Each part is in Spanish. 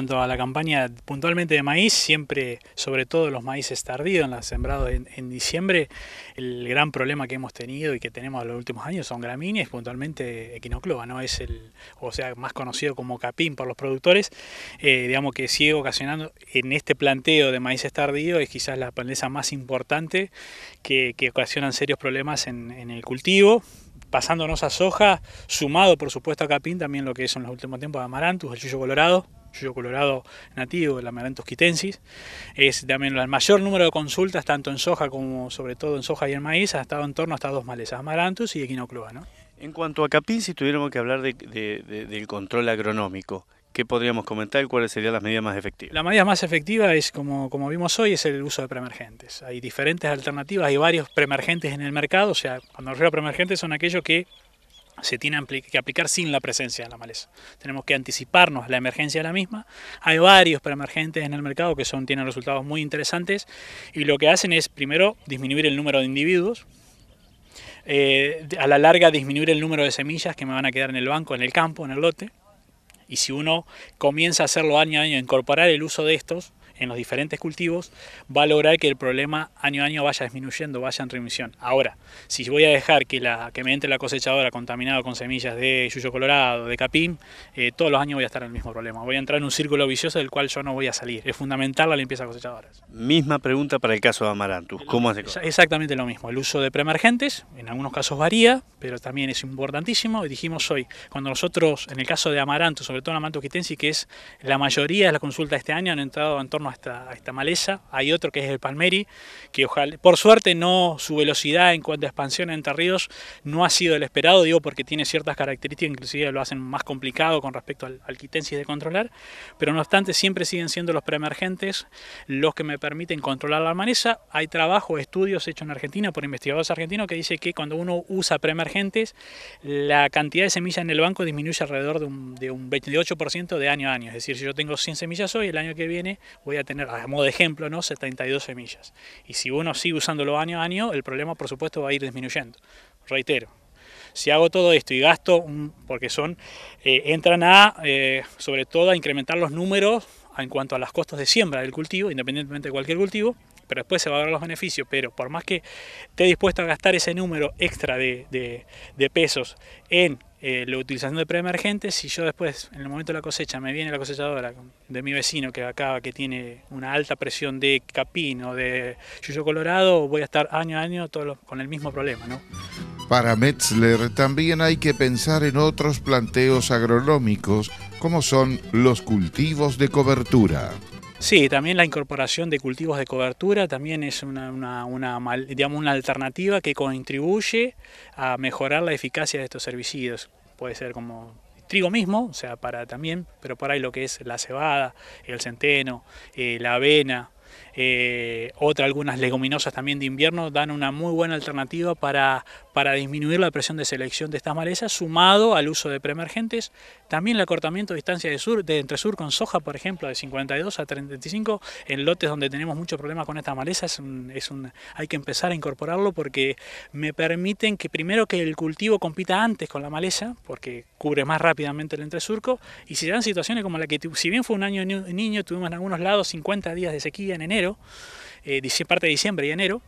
cuanto a la campaña puntualmente de maíz, siempre, sobre todo los maíces tardíos, en la sembrados en, diciembre, el gran problema que hemos tenido y que tenemos en los últimos años son gramíneas, puntualmente equinocloa, ¿no? Es el, o sea, más conocido como capín por los productores, eh, digamos que sigue ocasionando en este planteo de maíces tardíos, es quizás la pandemia más importante que, ocasionan serios problemas en, el cultivo pasándonos a soja, sumado por supuesto a capín, también lo que son los últimos tiempos amarantus, el chullo colorado, suyo colorado nativo, el amaranthus quitensis. Es también el mayor número de consultas, tanto en soja como sobre todo en soja y en maíz, ha estado en torno a estas dos malezas, amaranthus y equinocloa. En cuanto a capín, si tuviéramos que hablar del control agronómico, ¿Qué podríamos comentar? y ¿Cuáles serían las medidas más efectivas? La medida más efectiva es, como, como vimos hoy, es el uso de premergentes. Hay diferentes alternativas, hay varios premergentes en el mercado. O sea, cuando refiero a preemergentes son aquellos que se tiene que aplicar sin la presencia de la maleza. Tenemos que anticiparnos a la emergencia de la misma. Hay varios preemergentes en el mercado que son, tienen resultados muy interesantes y lo que hacen es primero disminuir el número de individuos, eh, a la larga disminuir el número de semillas que me van a quedar en el banco, en el campo, en el lote. Y si uno comienza a hacerlo año a año, incorporar el uso de estos, en los diferentes cultivos va a lograr que el problema año a año vaya disminuyendo, vaya en remisión. Ahora, si voy a dejar que, la, que me entre la cosechadora contaminada con semillas de yuyo colorado, de capim, eh, todos los años voy a estar en el mismo problema. Voy a entrar en un círculo vicioso del cual yo no voy a salir. Es fundamental la limpieza de cosechadoras. Misma pregunta para el caso de amaranthus. ¿Cómo hace? Exactamente lo mismo. El uso de preemergentes, en algunos casos varía, pero también es importantísimo. Y dijimos hoy, cuando nosotros, en el caso de amaranthus, sobre todo en Amarantus quitensis, que es la mayoría de las consultas de este año han entrado en torno a esta, maleza. Hay otro que es el Palmeri, que ojalá, por suerte no su velocidad en cuanto a expansión Entre Ríos no ha sido el esperado, digo porque tiene ciertas características, inclusive lo hacen más complicado con respecto al, Quitensis de controlar, pero no obstante siempre siguen siendo los preemergentes los que me permiten controlar la maleza. Hay trabajo, estudios hechos en Argentina por investigadores argentinos que dice que cuando uno usa preemergentes, la cantidad de semillas en el banco disminuye alrededor de un, de un 28% de año a año. Es decir, si yo tengo 100 semillas hoy, el año que viene voy a a tener, a modo de ejemplo, ¿no? 72 semillas. Y si uno sigue usándolo año a año, el problema por supuesto va a ir disminuyendo. Reitero, si hago todo esto y gasto, porque son, eh, entran a, eh, sobre todo, a incrementar los números en cuanto a las costos de siembra del cultivo, independientemente de cualquier cultivo, pero después se va a ver los beneficios. Pero por más que esté dispuesto a gastar ese número extra de, de pesos en eh, la utilización de preemergentes, si yo después, en el momento de la cosecha, me viene la cosechadora de mi vecino que acaba, que tiene una alta presión de capín o de yuyo colorado, voy a estar año a año con el mismo problema, ¿no? Para Metzler también hay que pensar en otros planteos agronómicos, como son los cultivos de cobertura. Sí, también la incorporación de cultivos de cobertura también es una, digamos, una alternativa que contribuye a mejorar la eficacia de estos herbicidas. Puede ser como trigo mismo, o sea, para también, pero por ahí lo que es la cebada, el centeno, eh, la avena, eh, otra algunas leguminosas también de invierno dan una muy buena alternativa para, para disminuir la presión de selección de estas malezas, sumado al uso de preemergentes, también el acortamiento de distancia de, sur, de entre sur con soja, por ejemplo, de 52 a 35, en lotes donde tenemos mucho problema con estas malezas, es un, hay que empezar a incorporarlo porque me permiten que primero que el cultivo compita antes con la maleza, porque cubre más rápidamente el entresurco, y si dan situaciones como la que, si bien fue un año niño, tuvimos en algunos lados 50 días de sequía en enero, eh, parte de diciembre y enero,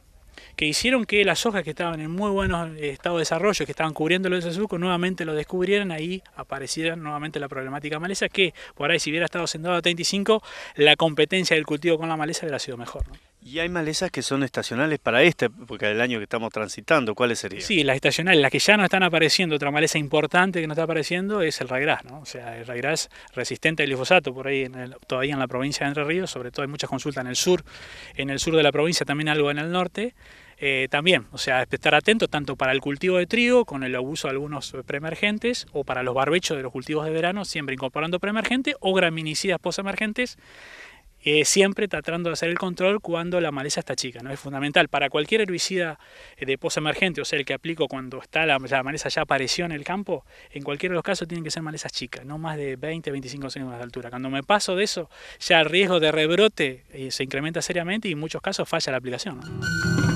que hicieron que las hojas que estaban en muy buen eh, estado de desarrollo, que estaban cubriendo los azúcar, nuevamente lo descubrieran, ahí apareciera nuevamente la problemática maleza, que por ahí si hubiera estado sentado a 35, la competencia del cultivo con la maleza hubiera sido mejor. ¿Y hay malezas que son estacionales para este porque el año que estamos transitando? ¿Cuáles serían? Sí, las estacionales, las que ya no están apareciendo, otra maleza importante que no está apareciendo es el ragrás, ¿no? O sea, el ragrás resistente al glifosato, por ahí todavía en la provincia de Entre Ríos, sobre todo hay muchas consultas en el sur, en el sur de la provincia, también algo en el norte. Eh, también, o sea, estar atento tanto para el cultivo de trigo, con el abuso de algunos preemergentes, o para los barbechos de los cultivos de verano, siempre incorporando preemergente o graminicidas posemergentes eh, siempre tratando de hacer el control cuando la maleza está chica, ¿no? Es fundamental. Para cualquier herbicida eh, de pozo emergente, o sea, el que aplico cuando está la, maleza ya apareció en el campo, en cualquiera de los casos tienen que ser malezas chicas, no más de 20, 25 centímetros de altura. Cuando me paso de eso, ya el riesgo de rebrote eh, se incrementa seriamente y en muchos casos falla la aplicación.